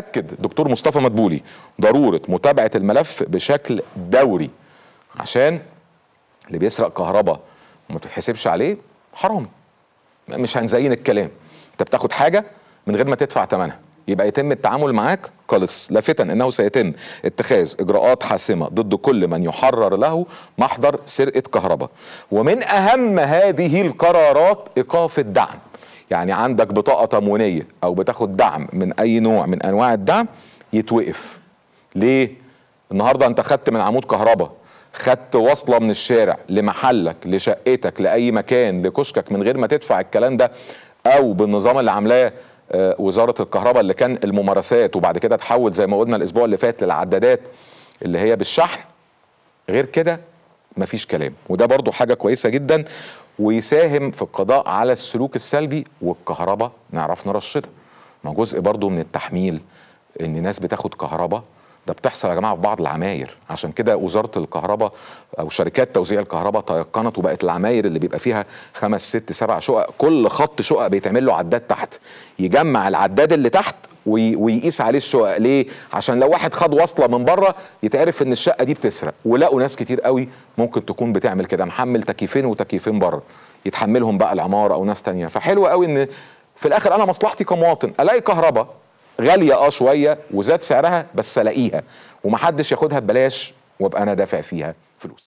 اكد دكتور مصطفى مدبولي ضروره متابعه الملف بشكل دوري عشان اللي بيسرق كهرباء وما تتحسبش عليه حرامي مش هنزين الكلام انت بتاخد حاجه من غير ما تدفع ثمنها يبقى يتم التعامل معاك خالص لافتا انه سيتم اتخاذ اجراءات حاسمه ضد كل من يحرر له محضر سرقه كهرباء ومن اهم هذه القرارات ايقاف الدعم يعني عندك بطاقه تموينيه او بتاخد دعم من اي نوع من انواع الدعم يتوقف ليه النهارده انت خدت من عمود كهرباء خدت وصله من الشارع لمحلك لشقتك لاي مكان لكشكك من غير ما تدفع الكلام ده او بالنظام اللي عاملاه آه، وزاره الكهرباء اللي كان الممارسات وبعد كده اتحول زي ما قلنا الاسبوع اللي فات للعدادات اللي هي بالشحن غير كده مفيش كلام وده برضو حاجة كويسة جدا ويساهم في القضاء على السلوك السلبي والكهرباء نعرف نرشدها ما جزء برضو من التحميل ان ناس بتاخد كهرباء ده بتحصل يا جماعه في بعض العماير عشان كده وزاره الكهرباء او شركات توزيع الكهرباء تيقنت وبقت العماير اللي بيبقى فيها خمس ست سبع شقق كل خط شقق بيتعمل له عداد تحت يجمع العداد اللي تحت ويقيس عليه الشقق ليه عشان لو واحد خد وصله من بره يتعرف ان الشقه دي بتسرق ولقوا ناس كتير قوي ممكن تكون بتعمل كده محمل تكييفين وتكييفين بره يتحملهم بقى العماره او ناس تانية فحلو قوي ان في الاخر انا مصلحتي كمواطن الاقي كهرباء غاليه اه شويه وزاد سعرها بس الاقيها ومحدش ياخدها ببلاش وابقى انا دافع فيها